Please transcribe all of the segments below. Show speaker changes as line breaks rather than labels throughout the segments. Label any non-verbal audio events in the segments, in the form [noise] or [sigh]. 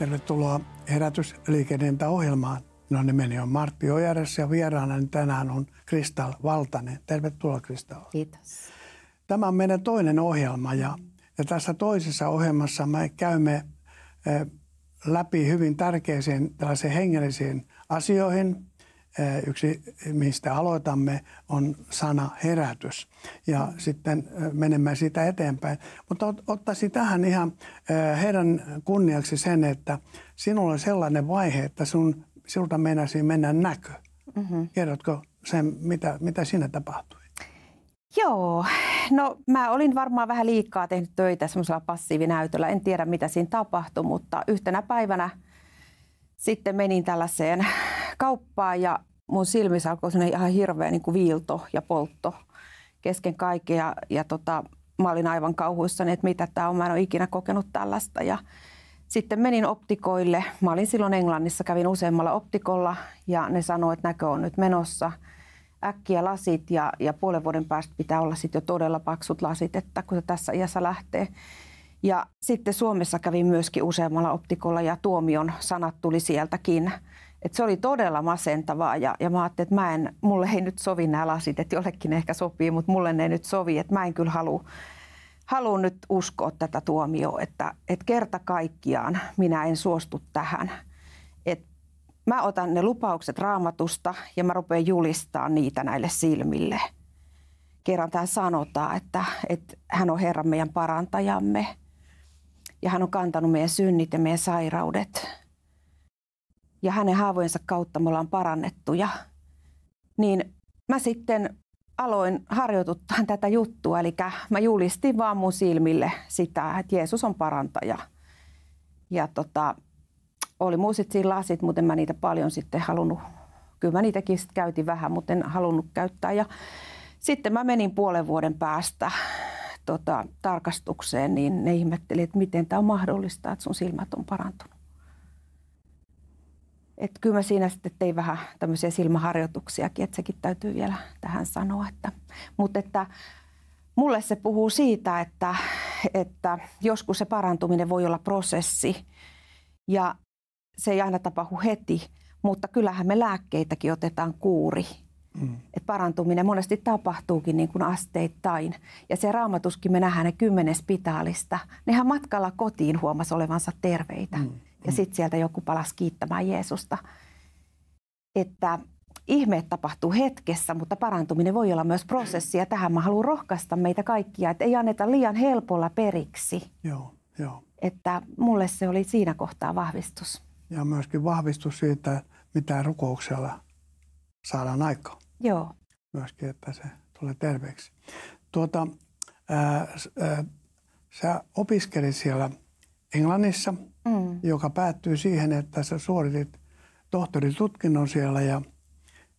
Tervetuloa ohjelmaan. No nimeni on Martti Ojares ja vieraana tänään on Kristal Valtanen. Tervetuloa Kristal. Kiitos. Tämä on meidän toinen ohjelma ja, ja tässä toisessa ohjelmassa me käymme eh, läpi hyvin tärkeisiin tällaisiin hengellisiin asioihin, yksi, mistä aloitamme, on sana herätys. Ja sitten menemme siitä eteenpäin. Mutta ottaisin tähän ihan heidän kunniaksi sen, että sinulla on sellainen vaihe, että sun, sinulta meinasi mennä näkö. Mm-hmm. Kerrotko sen, mitä, mitä siinä tapahtui?
Joo, no mä olin varmaan vähän liikaa tehnyt töitä semmoisella passiivinäytöllä. En tiedä, mitä siinä tapahtui, mutta yhtenä päivänä sitten menin tällaiseen kauppaa ja mun silmissä alkoi sellainen ihan hirveä niin kuin viilto ja poltto kesken kaiken. Ja, ja tota, mä olin aivan kauhuissani, että mitä tämä on, mä en ole ikinä kokenut tällaista. Ja sitten menin optikoille. Mä olin silloin Englannissa, kävin useammalla optikolla ja ne sanoivat, että näkö on nyt menossa. Äkkiä lasit ja, ja puolen vuoden päästä pitää olla sitten jo todella paksut lasit, että kun se tässä iässä lähtee. Ja sitten Suomessa kävin myöskin useammalla optikolla ja tuomion sanat tuli sieltäkin. Et se oli todella masentavaa ja, ja mä ajattelin, että mä en, mulle ei nyt sovi nämä lasit, että jollekin ehkä sopii, mutta mulle ne ei nyt sovi, että mä en kyllä halua halua nyt uskoa tätä tuomioa, että, että kerta kaikkiaan minä en suostu tähän. Et mä otan ne lupaukset raamatusta ja mä rupean julistaa niitä näille silmille. Kerran tämä sanotaan, että, että hän on Herran meidän parantajamme ja hän on kantanut meidän synnit ja meidän sairaudet ja hänen haavojensa kautta me ollaan parannettuja. Niin mä sitten aloin harjoituttaa tätä juttua, eli mä julistin vaan mun silmille sitä, että Jeesus on parantaja. Ja tota, oli muu sitten siinä lasit, mutta en mä niitä paljon sitten halunnut. Kyllä mä niitäkin sitten käytin vähän, mutta en halunnut käyttää. Ja sitten mä menin puolen vuoden päästä tota, tarkastukseen, niin ne ihmetteli, että miten tämä on mahdollista, että sun silmät on parantunut. Et kyllä mä siinä sitten tein vähän tämmöisiä silmäharjoituksiakin, että sekin täytyy vielä tähän sanoa. Että, mutta että mulle se puhuu siitä, että, että joskus se parantuminen voi olla prosessi ja se ei aina tapahdu heti, mutta kyllähän me lääkkeitäkin otetaan kuuri. Mm. Et parantuminen monesti tapahtuukin niin kuin asteittain. Ja se raamatuskin me nähdään ne kymmenes pitaalista. Nehän matkalla kotiin huomasi olevansa terveitä. Mm. Ja mm. sitten sieltä joku palasi kiittämään Jeesusta. Että ihmeet tapahtuu hetkessä, mutta parantuminen voi olla myös prosessi. Ja tähän mä haluan rohkaista meitä kaikkia, että ei anneta liian helpolla periksi.
Joo, joo.
Että mulle se oli siinä kohtaa vahvistus.
Ja myöskin vahvistus siitä, mitä rukouksella saadaan aikaa. Joo. Myöskin, että se tulee terveeksi. Tuota, ää, ää, sä opiskelit siellä Englannissa – mm. joka päättyy siihen, että sä suoritit tohtoritutkinnon siellä ja,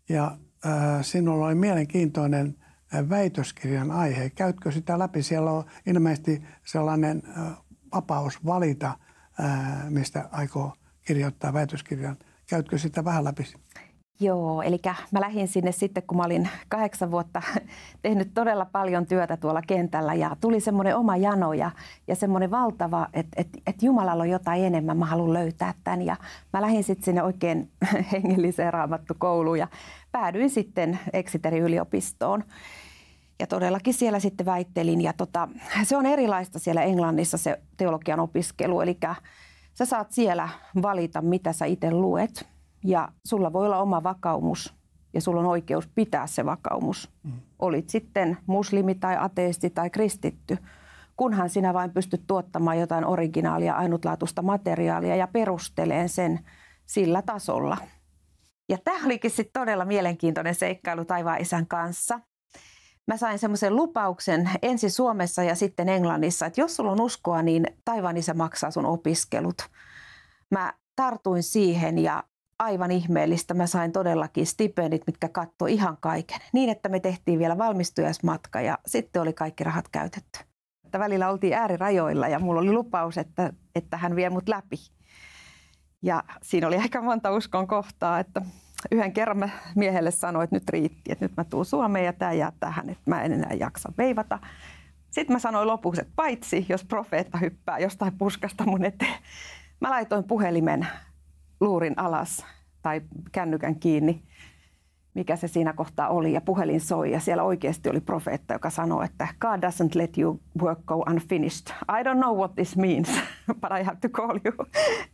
ja äh, sinulla oli mielenkiintoinen äh, väitöskirjan aihe. Käytkö sitä läpi? Siellä on ilmeisesti sellainen äh, vapaus valita, äh, mistä aikoo kirjoittaa väitöskirjan. Käytkö sitä vähän läpi?
Joo, eli mä lähdin sinne sitten, kun mä olin kahdeksan vuotta [laughs] tehnyt todella paljon työtä tuolla kentällä ja tuli semmoinen oma jano ja, ja semmoinen valtava, että et, et Jumalalla on jotain enemmän, mä haluan löytää tämän. Ja mä lähdin sitten sinne oikein [laughs] hengelliseen kouluun ja päädyin sitten Exeterin yliopistoon. Ja todellakin siellä sitten väittelin ja tota, se on erilaista siellä Englannissa se teologian opiskelu, eli sä saat siellä valita, mitä sä itse luet – ja sulla voi olla oma vakaumus ja sulla on oikeus pitää se vakaumus. Mm. Olit sitten muslimi tai ateisti tai kristitty, kunhan sinä vain pystyt tuottamaan jotain originaalia, ainutlaatuista materiaalia ja perusteleen sen sillä tasolla. Ja tämä olikin sitten todella mielenkiintoinen seikkailu taivaan isän kanssa. Mä sain semmoisen lupauksen ensin Suomessa ja sitten Englannissa, että jos sulla on uskoa, niin taivaan isä maksaa sun opiskelut. Mä tartuin siihen ja aivan ihmeellistä. Mä sain todellakin stipendit, mitkä katto ihan kaiken. Niin, että me tehtiin vielä valmistujaismatka ja sitten oli kaikki rahat käytetty. Että välillä oltiin äärirajoilla ja mulla oli lupaus, että, että hän vie mut läpi. Ja siinä oli aika monta uskon kohtaa, että yhden kerran mä miehelle sanoin, että nyt riitti, että nyt mä tuun Suomeen ja tämä jää tähän, että mä en enää jaksa veivata. Sitten mä sanoin lopuksi, että paitsi jos profeetta hyppää jostain puskasta mun eteen. Mä laitoin puhelimen luurin alas tai kännykän kiinni, mikä se siinä kohtaa oli, ja puhelin soi, ja siellä oikeasti oli profeetta, joka sanoi, että God doesn't let you work go unfinished. I don't know what this means, [laughs] but I have to call you.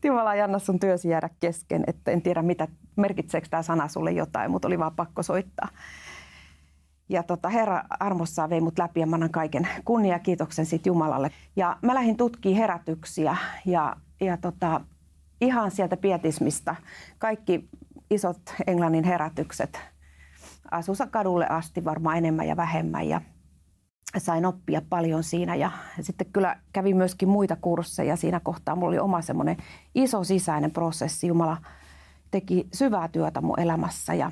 Timola, [laughs] ei anna sun työsi jäädä kesken, että en tiedä mitä, merkitseekö tämä sana sulle jotain, mutta oli vaan pakko soittaa. Ja tota, Herra armossaan vei mut läpi ja mä annan kaiken kunnia ja kiitoksen siitä Jumalalle. Ja mä lähdin tutkimaan herätyksiä ja, ja tota, ihan sieltä pietismista kaikki isot Englannin herätykset asussa kadulle asti varmaan enemmän ja vähemmän ja sain oppia paljon siinä ja sitten kyllä kävi myöskin muita kursseja siinä kohtaa. Mulla oli oma semmoinen iso sisäinen prosessi. Jumala teki syvää työtä mun elämässä ja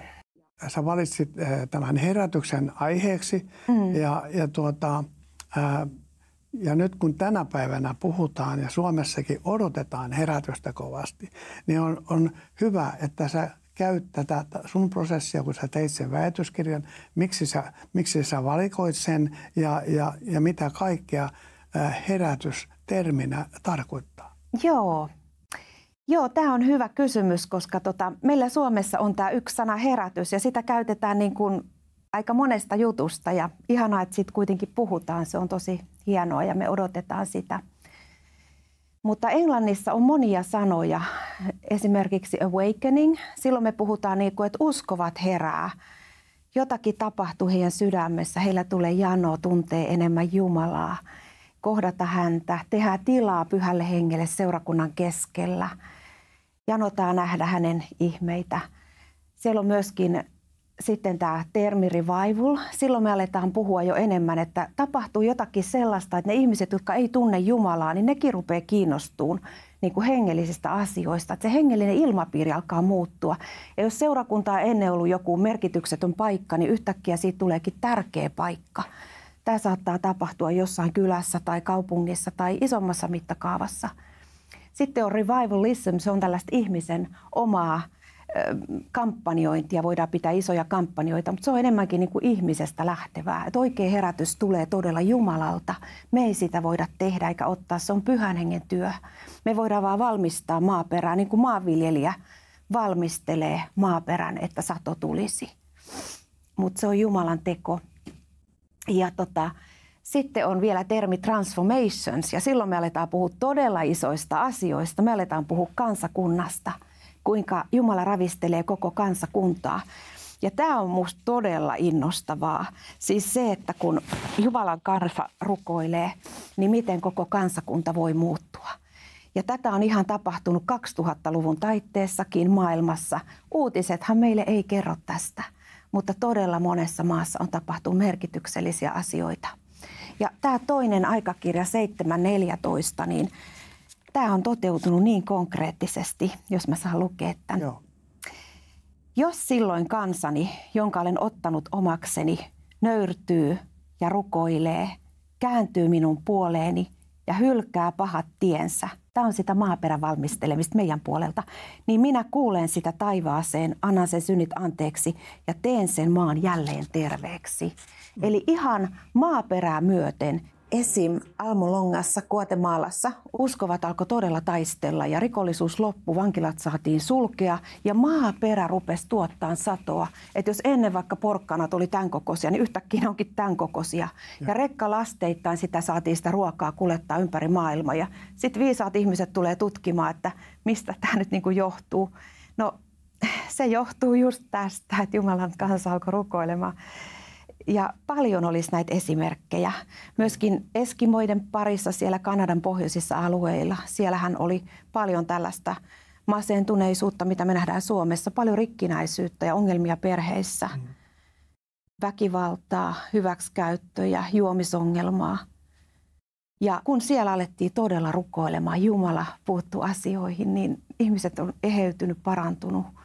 Sä valitsit eh, tämän herätyksen aiheeksi mm. ja, ja tuota, ja nyt kun tänä päivänä puhutaan ja Suomessakin odotetaan herätystä kovasti, niin on, on hyvä, että sä käyt tätä sun prosessia, kun sä teit sen väitöskirjan, miksi sä, miksi sä valikoit sen ja, ja, ja mitä kaikkea herätys tarkoittaa?
Joo, Joo, tämä on hyvä kysymys, koska tota, meillä Suomessa on tämä yksi sana herätys ja sitä käytetään niin kuin aika monesta jutusta ja ihanaa, että siitä kuitenkin puhutaan. Se on tosi hienoa ja me odotetaan sitä. Mutta Englannissa on monia sanoja, esimerkiksi awakening. Silloin me puhutaan niin kuin, että uskovat herää. Jotakin tapahtuu heidän sydämessä, heillä tulee jano, tuntee enemmän Jumalaa, kohdata häntä, tehdä tilaa pyhälle hengelle seurakunnan keskellä, Janotaan nähdä hänen ihmeitä. Siellä on myöskin sitten tämä termi revival, silloin me aletaan puhua jo enemmän, että tapahtuu jotakin sellaista, että ne ihmiset, jotka ei tunne Jumalaa, niin nekin rupeaa kiinnostumaan niin kuin hengellisistä asioista. Että se hengellinen ilmapiiri alkaa muuttua. Ja jos seurakuntaa ennen ollut joku merkityksetön paikka, niin yhtäkkiä siitä tuleekin tärkeä paikka. Tämä saattaa tapahtua jossain kylässä tai kaupungissa tai isommassa mittakaavassa. Sitten on revivalism, se on tällaista ihmisen omaa kampanjointia, voidaan pitää isoja kampanjoita, mutta se on enemmänkin niin kuin ihmisestä lähtevää. Että oikea herätys tulee todella Jumalalta. Me ei sitä voida tehdä eikä ottaa, se on pyhän hengen työ. Me voidaan vaan valmistaa maaperää, niin kuin maanviljelijä valmistelee maaperän, että sato tulisi. Mutta se on Jumalan teko. Ja tota, sitten on vielä termi transformations, ja silloin me aletaan puhua todella isoista asioista. Me aletaan puhua kansakunnasta – kuinka Jumala ravistelee koko kansakuntaa. Ja tämä on minusta todella innostavaa. Siis se, että kun Jumalan kansa rukoilee, niin miten koko kansakunta voi muuttua. Ja tätä on ihan tapahtunut 2000-luvun taitteessakin maailmassa. Uutisethan meille ei kerro tästä, mutta todella monessa maassa on tapahtunut merkityksellisiä asioita. Ja tämä toinen aikakirja 7.14, niin tämä on toteutunut niin konkreettisesti, jos mä saan lukea tämän. Joo. Jos silloin kansani, jonka olen ottanut omakseni, nöyrtyy ja rukoilee, kääntyy minun puoleeni ja hylkää pahat tiensä, tämä on sitä maaperän valmistelemista meidän puolelta, niin minä kuulen sitä taivaaseen, annan sen synnit anteeksi ja teen sen maan jälleen terveeksi. Mm. Eli ihan maaperää myöten Esim. Almolongassa Kuotemaalassa uskovat alkoi todella taistella ja rikollisuus loppu, vankilat saatiin sulkea ja maaperä rupesi tuottaa satoa. Että jos ennen vaikka porkkanat oli tämän kokoisia, niin yhtäkkiä ne onkin tämän kokoisia. Ja, ja lasteittain sitä saatiin sitä ruokaa kuljettaa ympäri maailmaa ja sitten viisaat ihmiset tulee tutkimaan, että mistä tämä nyt niin kuin johtuu. No se johtuu just tästä, että Jumalan kansa alkoi rukoilemaan. Ja paljon olisi näitä esimerkkejä. Myöskin Eskimoiden parissa siellä Kanadan pohjoisissa alueilla, siellähän oli paljon tällaista masentuneisuutta, mitä me nähdään Suomessa, paljon rikkinäisyyttä ja ongelmia perheissä, mm. väkivaltaa, hyväksikäyttöjä, juomisongelmaa. Ja kun siellä alettiin todella rukoilemaan, Jumala puuttu asioihin, niin ihmiset on eheytynyt, parantunut –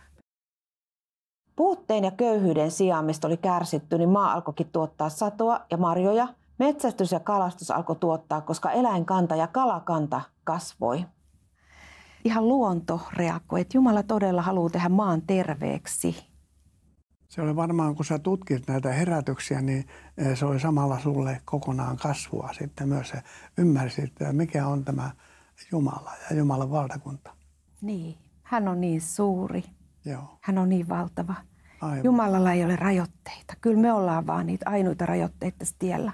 Puutteen ja köyhyyden sijaan, mistä oli kärsitty, niin maa alkoikin tuottaa satoa ja marjoja. Metsästys ja kalastus alkoi tuottaa, koska eläinkanta ja kalakanta kasvoi. Ihan luonto reagoi, että Jumala todella haluaa tehdä maan terveeksi.
Se oli varmaan, kun sä tutkit näitä herätyksiä, niin eh, se oli samalla sulle kokonaan kasvua sitten myös. Ymmärsit, mikä on tämä Jumala ja Jumalan valtakunta.
Niin, hän on niin suuri. Joo. Hän on niin valtava. Aivan. Jumalalla ei ole rajoitteita. Kyllä me ollaan vaan niitä ainoita rajoitteita tässä tiellä.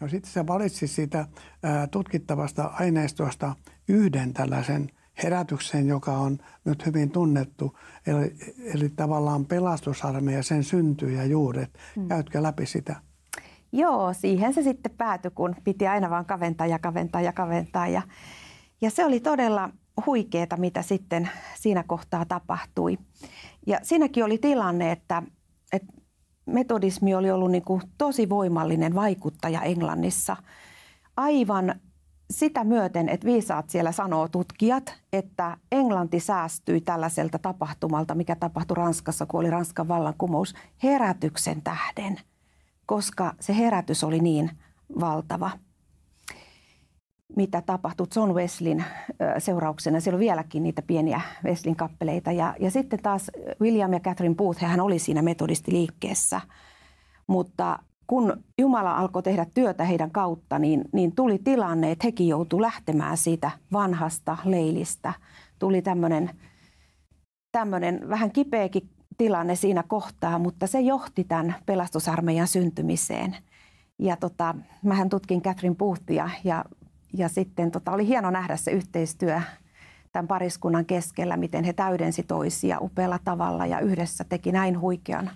No sitten sä valitsit siitä tutkittavasta aineistosta yhden tällaisen herätyksen, joka on nyt hyvin tunnettu, eli, eli tavallaan pelastusarmeija, sen syntyy ja juuret. Mm. Käytkö läpi sitä?
Joo, siihen se sitten päätyi, kun piti aina vaan kaventaa ja kaventaa ja kaventaa. Ja, ja se oli todella huikeeta, mitä sitten siinä kohtaa tapahtui. Ja siinäkin oli tilanne, että, että metodismi oli ollut niin kuin tosi voimallinen vaikuttaja Englannissa. Aivan sitä myöten, että viisaat siellä sanoo tutkijat, että Englanti säästyi tällaiselta tapahtumalta, mikä tapahtui Ranskassa, kun oli Ranskan vallankumous, herätyksen tähden, koska se herätys oli niin valtava – mitä tapahtui John Wesleyn seurauksena. Siellä on vieläkin niitä pieniä Wesleyn kappeleita. Ja, ja sitten taas William ja Catherine Booth, hän oli siinä metodistiliikkeessä. Mutta kun Jumala alkoi tehdä työtä heidän kautta, niin, niin tuli tilanne, että hekin joutui lähtemään siitä vanhasta leilistä. Tuli tämmöinen tämmönen vähän kipeäkin tilanne siinä kohtaa, mutta se johti tämän pelastusarmeijan syntymiseen. Ja tota, mähän tutkin Catherine Boothia ja ja sitten tota, oli hieno nähdä se yhteistyö tämän pariskunnan keskellä, miten he täydensi toisia upealla tavalla ja yhdessä teki näin huikean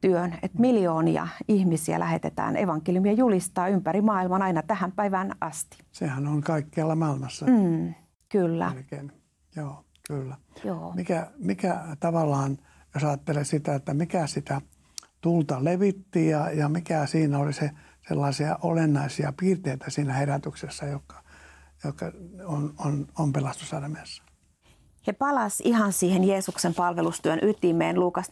työn, että miljoonia ihmisiä lähetetään evankeliumia julistaa ympäri maailman aina tähän päivään asti.
Sehän on kaikkialla maailmassa. Mm,
kyllä. Melkein.
Joo, kyllä. Joo. Mikä, mikä tavallaan, jos ajattelee sitä, että mikä sitä tulta levitti ja, ja mikä siinä oli se sellaisia olennaisia piirteitä siinä herätyksessä, joka, joka on, on, on pelastusarmeessa.
He palas ihan siihen Jeesuksen palvelustyön ytimeen Luukas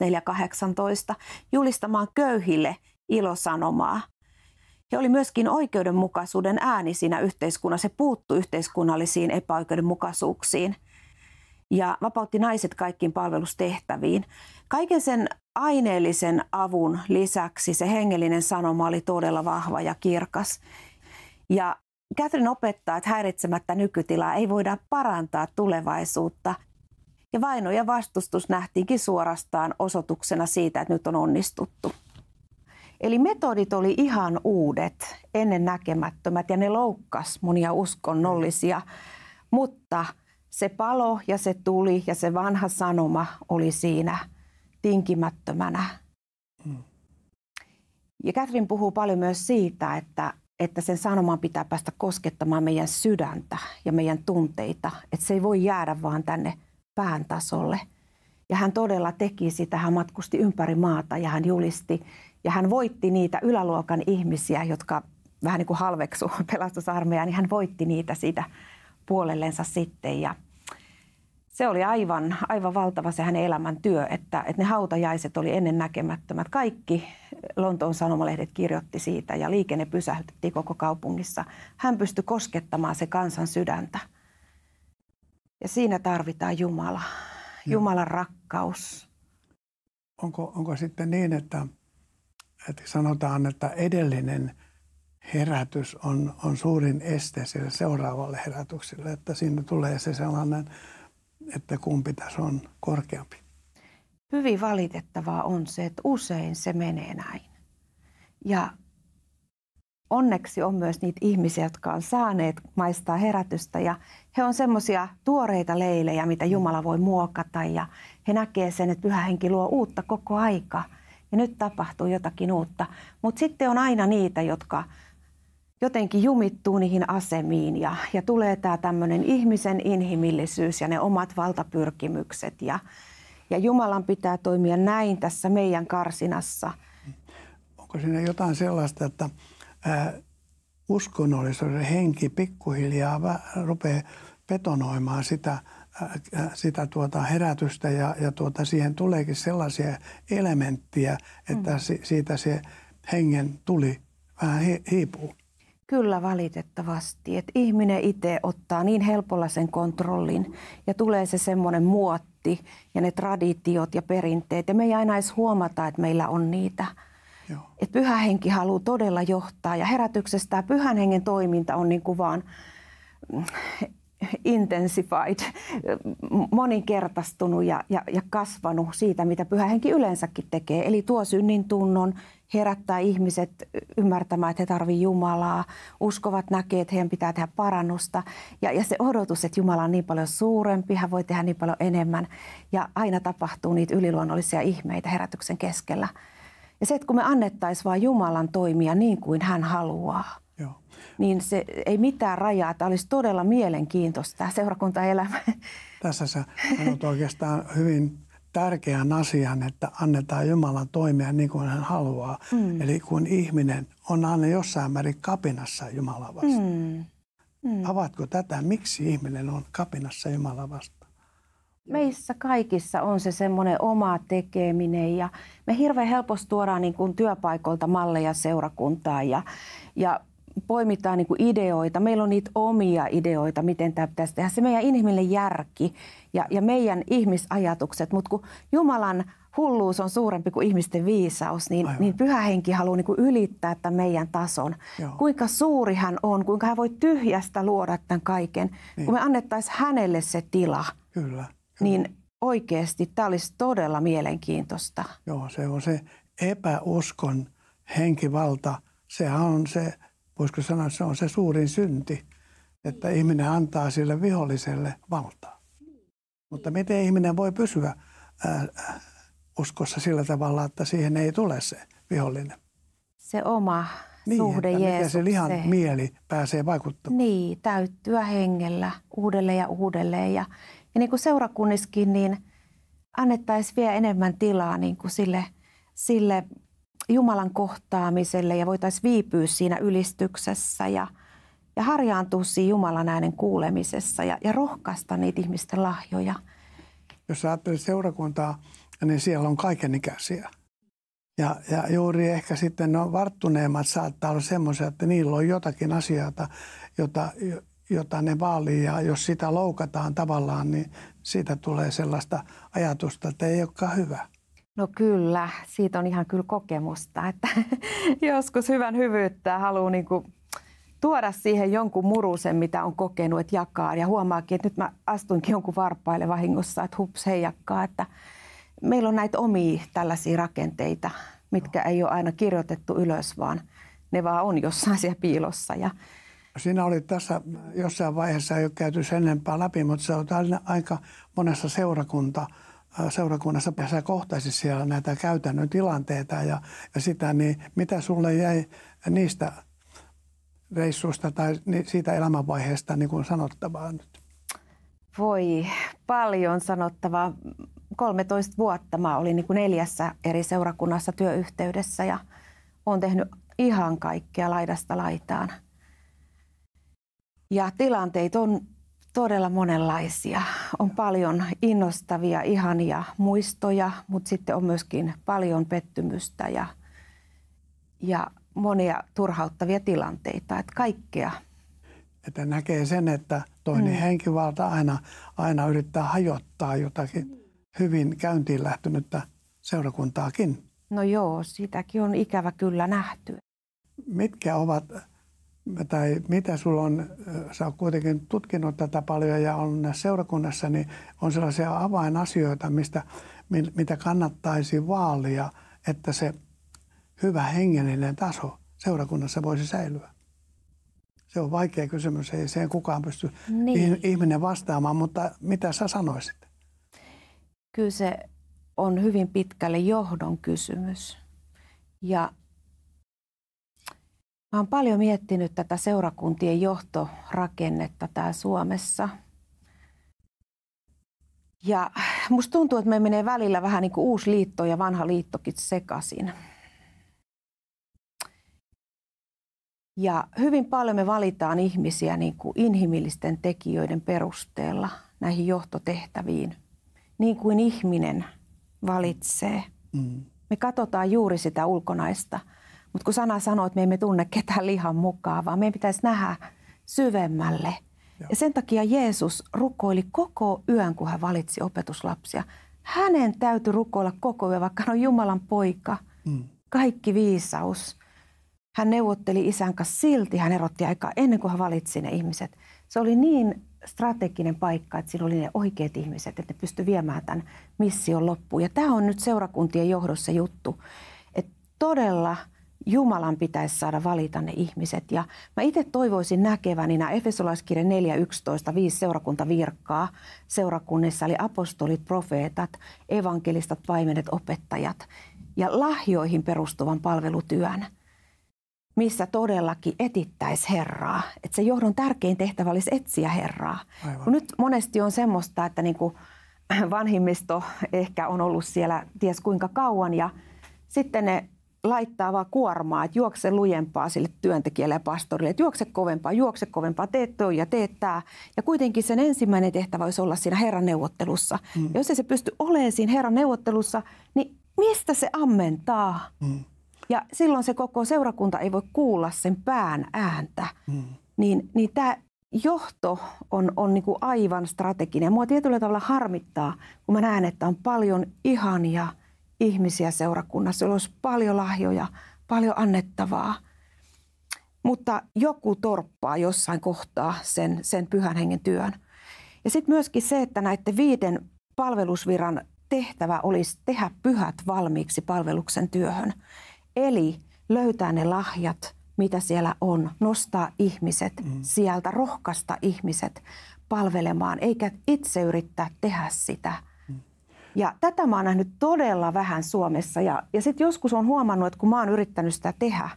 4.18 julistamaan köyhille ilosanomaa. He oli myöskin oikeudenmukaisuuden ääni siinä yhteiskunnassa. Se puuttui yhteiskunnallisiin epäoikeudenmukaisuuksiin – ja vapautti naiset kaikkiin palvelustehtäviin. Kaiken sen aineellisen avun lisäksi se hengellinen sanoma oli todella vahva ja kirkas. Ja Catherine opettaa, että häiritsemättä nykytilaa ei voida parantaa tulevaisuutta. Ja vaino ja vastustus nähtiinkin suorastaan osoituksena siitä, että nyt on onnistuttu. Eli metodit oli ihan uudet, ennen näkemättömät ja ne loukkas monia uskonnollisia, mutta – se palo ja se tuli ja se vanha sanoma oli siinä tinkimättömänä. Mm. Ja Catherine puhuu paljon myös siitä, että, että sen sanoman pitää päästä koskettamaan meidän sydäntä ja meidän tunteita, että se ei voi jäädä vaan tänne pään tasolle. Ja hän todella teki sitä, hän matkusti ympäri maata ja hän julisti ja hän voitti niitä yläluokan ihmisiä, jotka vähän niin kuin halveksu [laughs] pelastusarmeja, niin hän voitti niitä siitä puolellensa sitten ja se oli aivan, aivan valtava se hänen työ, että, että ne hautajaiset oli ennen näkemättömät. Kaikki Lontoon sanomalehdet kirjoitti siitä ja liikenne pysähdyttiin koko kaupungissa. Hän pystyi koskettamaan se kansan sydäntä. Ja siinä
tarvitaan Jumala, Jumalan no. rakkaus. Onko, onko sitten niin, että, että sanotaan, että edellinen herätys on, on suurin este sille seuraavalle herätykselle, että siinä tulee se sellainen, että kumpi tässä on korkeampi.
Hyvin valitettavaa on se, että usein se menee näin. Ja onneksi on myös niitä ihmisiä, jotka on saaneet maistaa herätystä ja he on semmoisia tuoreita leilejä, mitä Jumala voi muokata ja he näkee sen, että pyhä henki luo uutta koko aika ja nyt tapahtuu jotakin uutta. Mutta sitten on aina niitä, jotka jotenkin jumittuu niihin asemiin ja, ja tulee tämä tämmöinen ihmisen inhimillisyys ja ne omat valtapyrkimykset ja, ja Jumalan pitää toimia näin tässä meidän
karsinassa. Onko siinä jotain sellaista, että ää, uskonnollisuuden henki pikkuhiljaa vä, rupeaa betonoimaan sitä, ää, sitä tuota herätystä ja, ja tuota siihen tuleekin sellaisia elementtejä, että mm. si, siitä se hengen tuli vähän hi, hiipuu? Kyllä
valitettavasti, että ihminen itse ottaa niin helpolla sen kontrollin ja tulee se semmoinen muotti ja ne traditiot ja perinteet ja me ei aina edes huomata, että meillä on niitä. Et pyhä henki haluaa todella johtaa ja herätyksestä pyhän hengen toiminta on niin kuin vaan mm, intensified, moninkertaistunut ja, ja, ja kasvanut siitä, mitä pyhähenki yleensäkin tekee. Eli tuo synnin tunnon, herättää ihmiset ymmärtämään, että he tarvitsevat Jumalaa, uskovat, näkee, että heidän pitää tehdä parannusta. Ja, ja se odotus, että Jumala on niin paljon suurempi, hän voi tehdä niin paljon enemmän. Ja aina tapahtuu niitä yliluonnollisia ihmeitä herätyksen keskellä. Ja se, että kun me annettaisiin vain Jumalan toimia niin kuin hän haluaa – niin se ei mitään rajaa. Tämä olisi todella mielenkiintoista tämä seurakuntaelämä.
Tässä sä sanot oikeastaan hyvin tärkeän asian, että annetaan Jumalan toimia niin kuin hän haluaa. Mm. Eli kun ihminen on aina jossain määrin kapinassa Jumala mm. vastaan. Mm. Mm. Avaatko tätä, miksi ihminen on kapinassa Jumala vastaan?
Meissä kaikissa on se semmoinen oma tekeminen ja me hirveän helposti tuodaan niin kuin työpaikolta malleja seurakuntaa ja, ja poimitaan niin kuin ideoita, meillä on niitä omia ideoita, miten tämä pitäisi tehdä, se meidän inhimillinen järki ja, ja meidän ihmisajatukset, mutta kun Jumalan hulluus on suurempi kuin ihmisten viisaus, niin, niin pyhä henki haluaa niin kuin ylittää tämän meidän tason. Joo. Kuinka suuri hän on, kuinka hän voi tyhjästä luoda tämän kaiken. Niin. Kun me annettaisiin hänelle se tila, kyllä, kyllä. niin oikeasti tämä olisi todella mielenkiintoista.
Joo, se on se epäuskon henkivalta. Sehän on se voisiko sanoa, että se on se suurin synti, että niin. ihminen antaa sille viholliselle valtaa. Niin. Mutta miten ihminen voi pysyä äh, äh, uskossa sillä tavalla, että siihen ei tule se vihollinen?
Se oma niin, suhde että Jeesukseen. se lihan se...
mieli pääsee vaikuttamaan.
Niin, täyttyä hengellä uudelleen ja uudelleen. Ja, ja niin kuin seurakunniskin, niin annettaisiin vielä enemmän tilaa niin kuin sille, sille Jumalan kohtaamiselle ja voitaisiin viipyä siinä ylistyksessä ja, ja harjaantua siinä Jumalan äänen kuulemisessa ja, ja rohkaista niitä ihmisten lahjoja.
Jos ajattelee seurakuntaa, niin siellä on kaikenikäisiä. Ja, ja juuri ehkä sitten no, varttuneemmat saattaa olla semmoisia, että niillä on jotakin asiaa, jota, jota ne vaalii. Ja jos sitä loukataan tavallaan, niin siitä tulee sellaista ajatusta, että ei olekaan hyvä.
No kyllä, siitä on ihan kyllä kokemusta, [laughs] että joskus hyvän hyvyyttä haluaa niin kuin tuoda siihen jonkun murusen, mitä on kokenut, että jakaa. Ja huomaakin, että nyt mä astuinkin jonkun varpaille vahingossa, että hups, jakaa, Että meillä on näitä omia tällaisia rakenteita, mitkä ei ole aina kirjoitettu ylös, vaan ne vaan on jossain siellä piilossa. Ja
Siinä oli tässä jossain vaiheessa, ei ole käyty sen enempää läpi, mutta se on aika monessa seurakunta seurakunnassa sä kohtasit siellä näitä käytännön tilanteita ja, ja sitä, niin mitä sulle jäi niistä reissuista tai siitä elämänvaiheesta niin kuin sanottavaa nyt?
Voi, paljon sanottavaa. 13 vuotta mä olin niin kuin neljässä eri seurakunnassa työyhteydessä ja olen tehnyt ihan kaikkea laidasta laitaan. Ja tilanteet on todella monenlaisia. On paljon innostavia, ihania muistoja, mutta sitten on myöskin paljon pettymystä ja, ja monia turhauttavia tilanteita, että kaikkea.
Että näkee sen, että toinen mm. henkivalta aina, aina yrittää hajottaa jotakin hyvin käyntiin lähtenyttä seurakuntaakin.
No joo, sitäkin on ikävä kyllä nähty.
Mitkä ovat tai mitä sulla on, äh, sä oot kuitenkin tutkinut tätä paljon ja on näissä seurakunnassa, niin on sellaisia avainasioita, mistä, mitä kannattaisi vaalia, että se hyvä hengellinen taso seurakunnassa voisi säilyä? Se on vaikea kysymys, ei siihen kukaan pysty niin. ihminen vastaamaan, mutta mitä sä sanoisit?
Kyllä se on hyvin pitkälle johdon kysymys. Ja Mä oon paljon miettinyt tätä seurakuntien johtorakennetta täällä Suomessa. Ja musta tuntuu, että me menee välillä vähän niin kuin uusi liitto ja vanha liittokin sekaisin. Ja hyvin paljon me valitaan ihmisiä niin kuin inhimillisten tekijöiden perusteella näihin johtotehtäviin, niin kuin ihminen valitsee. Mm. Me katsotaan juuri sitä ulkonaista – mutta kun sana sanoo, että me emme tunne ketään lihan mukaan, vaan meidän pitäisi nähdä syvemmälle. Joo. Ja sen takia Jeesus rukoili koko yön, kun hän valitsi opetuslapsia. Hänen täytyy rukoilla koko yön, vaikka hän on Jumalan poika. Mm. Kaikki viisaus. Hän neuvotteli isän kanssa silti, hän erotti aikaa ennen kuin hän valitsi ne ihmiset. Se oli niin strateginen paikka, että siinä oli ne oikeat ihmiset, että ne pystyivät viemään tämän mission loppuun. Ja tämä on nyt seurakuntien johdossa juttu, että todella – Jumalan pitäisi saada valita ne ihmiset. Ja mä itse toivoisin näkeväni nämä Efesolaiskirja 4.11, seurakunta seurakuntavirkkaa. Seurakunnissa eli apostolit, profeetat, evankelistat, paimenet, opettajat ja lahjoihin perustuvan palvelutyön, missä todellakin etittäisi Herraa. Että se johdon tärkein tehtävä olisi etsiä Herraa. Aivan. Kun nyt monesti on semmoista, että niin kuin vanhimmisto ehkä on ollut siellä ties kuinka kauan ja sitten ne vaan kuormaa, että juokse lujempaa sille työntekijälle ja pastorille, että juokse kovempaa, juokse kovempaa, teet toi ja teet tää. Ja kuitenkin sen ensimmäinen tehtävä olisi olla siinä Herran neuvottelussa. Mm. Ja jos ei se pysty olemaan siinä Herran neuvottelussa, niin mistä se ammentaa? Mm. Ja silloin se koko seurakunta ei voi kuulla sen pään ääntä. Mm. Niin, niin tämä johto on, on niin kuin aivan strateginen. Mua tietyllä tavalla harmittaa, kun mä näen, että on paljon ihania – ihmisiä seurakunnassa, jolla olisi paljon lahjoja, paljon annettavaa. Mutta joku torppaa jossain kohtaa sen, sen pyhän hengen työn. Ja sitten myöskin se, että näiden viiden palvelusviran tehtävä olisi tehdä pyhät valmiiksi palveluksen työhön. Eli löytää ne lahjat, mitä siellä on, nostaa ihmiset mm. sieltä, rohkaista ihmiset palvelemaan, eikä itse yrittää tehdä sitä – ja tätä mä oon nähnyt todella vähän Suomessa. Ja, ja sitten joskus on huomannut, että kun mä oon yrittänyt sitä tehdä,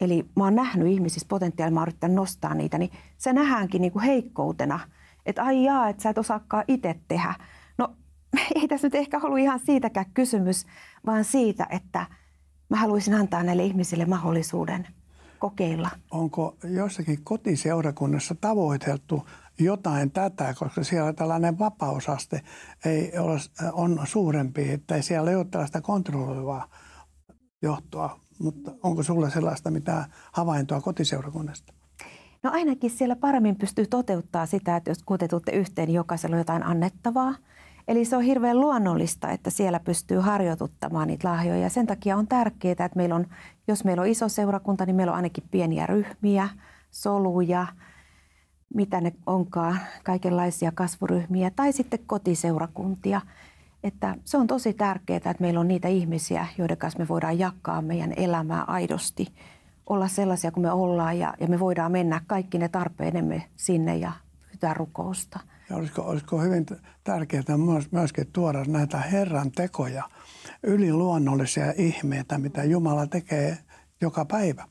eli mä oon nähnyt ihmisissä potentiaalia, mä oon yrittänyt nostaa niitä, niin se nähdäänkin niinku heikkoutena. Että ai jaa, että sä et osaakaan itse tehdä. No [laughs] ei tässä nyt ehkä ollut ihan siitäkään kysymys, vaan siitä, että mä haluaisin antaa näille ihmisille mahdollisuuden – kokeilla.
Onko jossakin kotiseurakunnassa tavoiteltu jotain tätä, koska siellä tällainen vapausaste ei ole, on suurempi, että siellä ei ole tällaista kontrolloivaa johtoa. Mutta onko sulla sellaista mitä havaintoa kotiseurakunnasta?
No ainakin siellä paremmin pystyy toteuttaa sitä, että jos kuten yhteen, niin jokaisella on jotain annettavaa – Eli se on hirveän luonnollista, että siellä pystyy harjoituttamaan niitä lahjoja. sen takia on tärkeää, että meillä on, jos meillä on iso seurakunta, niin meillä on ainakin pieniä ryhmiä, soluja, mitä ne onkaan, kaikenlaisia kasvuryhmiä tai sitten kotiseurakuntia. Että se on tosi tärkeää, että meillä on niitä ihmisiä, joiden kanssa me voidaan jakaa meidän elämää aidosti, olla sellaisia kuin me ollaan ja, ja me voidaan mennä kaikki ne tarpeenemme sinne ja tätä rukousta.
Ja olisiko, olisiko hyvin tärkeää myös, myöskin tuoda näitä Herran tekoja, yliluonnollisia ihmeitä, mitä Jumala tekee joka päivä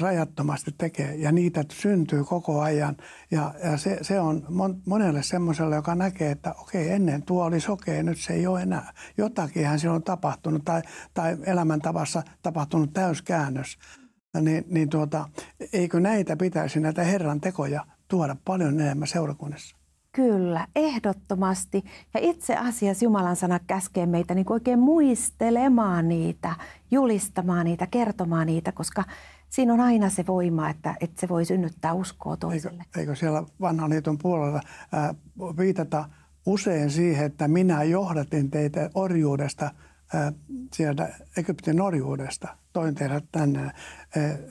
rajattomasti tekee ja niitä syntyy koko ajan. Ja, ja se, se on monelle semmoiselle, joka näkee, että okei ennen tuo oli sokea, nyt se ei ole enää. Jotakinhan silloin on tapahtunut tai, tai elämäntavassa tapahtunut täyskäännös. Niin, niin tuota, eikö näitä pitäisi, näitä Herran tekoja, tuoda paljon enemmän seurakunnassa.
Kyllä, ehdottomasti. Ja itse asiassa Jumalan sana käskee meitä niin oikein muistelemaan niitä, julistamaan niitä, kertomaan niitä, koska siinä on aina se voima, että, että se
voi synnyttää uskoa toiselle. Eikö, eikö siellä vanhan liiton puolella äh, viitata usein siihen, että minä johdatin teitä orjuudesta, äh, sieltä Egyptin orjuudesta, toin teidät tänne. Äh,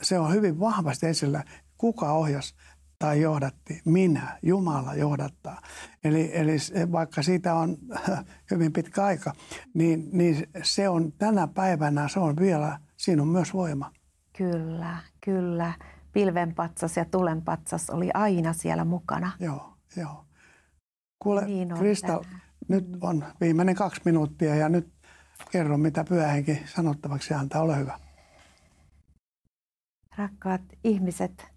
se on hyvin vahvasti esillä, kuka ohjasi johdattaa, johdatti. Minä, Jumala johdattaa. Eli, eli vaikka siitä on [laughs] hyvin pitkä aika, niin, niin se on tänä päivänä, se on vielä, siinä on myös voima.
Kyllä, kyllä. Pilvenpatsas ja tulenpatsas oli aina siellä mukana. Joo, joo.
Kuule, niin Kristal, nyt on viimeinen kaksi minuuttia ja nyt kerro, mitä pyhähenki sanottavaksi antaa. Ole hyvä.
Rakkaat ihmiset,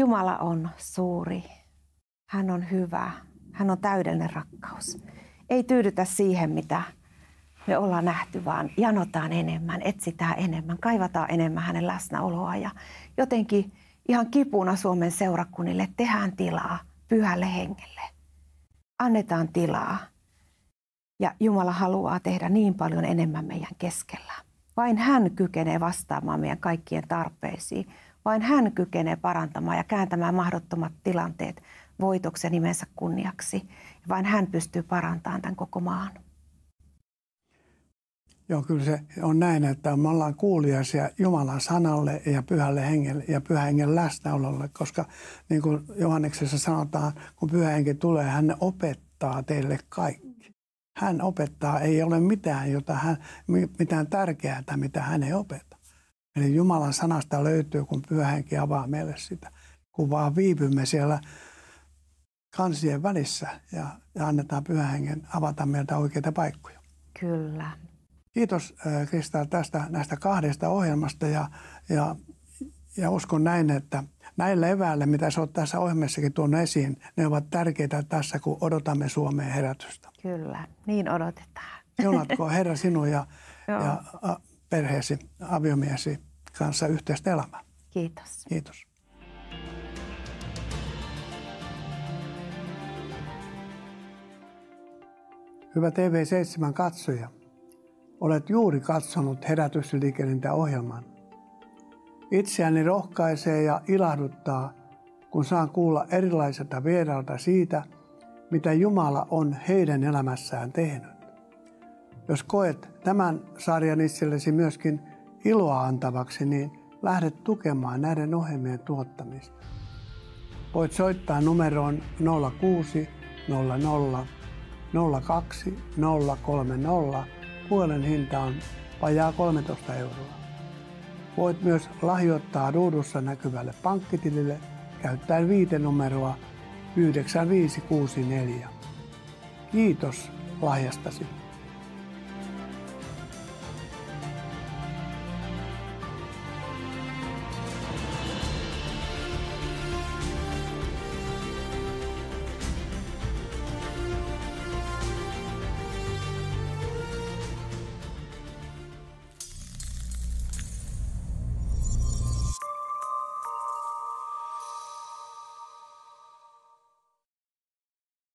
Jumala on suuri. Hän on hyvä. Hän on täydellinen rakkaus. Ei tyydytä siihen, mitä me ollaan nähty, vaan janotaan enemmän, etsitään enemmän, kaivataan enemmän hänen läsnäoloa ja jotenkin ihan kipuna Suomen seurakunnille tehdään tilaa pyhälle hengelle. Annetaan tilaa. Ja Jumala haluaa tehdä niin paljon enemmän meidän keskellä. Vain hän kykenee vastaamaan meidän kaikkien tarpeisiin, vain hän kykenee parantamaan ja kääntämään mahdottomat tilanteet voitoksi ja nimensä kunniaksi. Vain hän pystyy parantamaan tämän koko maan.
Joo, kyllä se on näin, että me ollaan kuuliaisia Jumalan sanalle ja pyhälle hengelle ja pyhän hengen läsnäololle, koska niin kuin Johanneksessa sanotaan, kun pyhä henki tulee, hän opettaa teille kaikki. Hän opettaa, ei ole mitään, jota hän, mitään tärkeää, mitä hän ei opeta. Eli Jumalan sanasta löytyy, kun pyhähenki avaa meille sitä. Kun vaan viipymme siellä kansien välissä ja, ja annetaan pyhähengen avata meiltä oikeita paikkoja. Kyllä. Kiitos äh, Krista tästä, näistä kahdesta ohjelmasta ja, ja, ja uskon näin, että näillä eväillä, mitä sä oot tässä ohjelmassakin tuonut esiin, ne ovat tärkeitä tässä, kun odotamme Suomeen herätystä.
Kyllä, niin odotetaan.
Siunatko Herra sinun ja, [laughs] ja perheesi, aviomiesi kanssa yhteistä elämää. Kiitos. Kiitos. Hyvä TV7 katsoja, olet juuri katsonut ohjelman. Itseäni rohkaisee ja ilahduttaa, kun saan kuulla erilaiselta vierailta siitä, mitä Jumala on heidän elämässään tehnyt. Jos koet tämän sarjan itsellesi myöskin iloa antavaksi, niin lähde tukemaan näiden ohjelmien tuottamista. Voit soittaa numeroon 06 00 02 030. Puolen hinta on vajaa 13 euroa. Voit myös lahjoittaa ruudussa näkyvälle pankkitilille käyttäen viitenumeroa 9564. Kiitos lahjastasi.